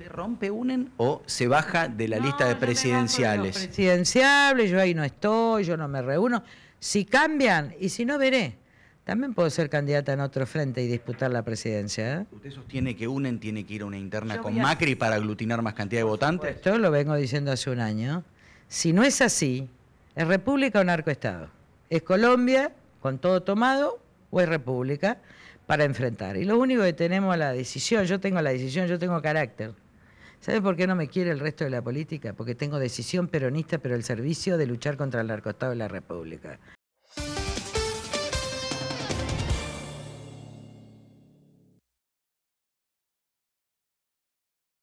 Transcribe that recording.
¿Se rompe UNEN o se baja de la lista de presidenciales? Yo yo ahí no estoy, yo no me reúno. Si cambian, y si no, veré. También puedo ser candidata en otro frente y disputar la presidencia. ¿eh? ¿Usted sostiene que UNEN tiene que ir a una interna con Macri para aglutinar más cantidad de votantes? Esto lo vengo diciendo hace un año. Si no es así, ¿es república o narcoestado? ¿Es Colombia, con todo tomado, o es república para enfrentar? Y lo único que tenemos es la decisión, yo tengo la decisión, yo tengo carácter. Sabes por qué no me quiere el resto de la política? Porque tengo decisión peronista, pero el servicio de luchar contra el narcotráfico de la República.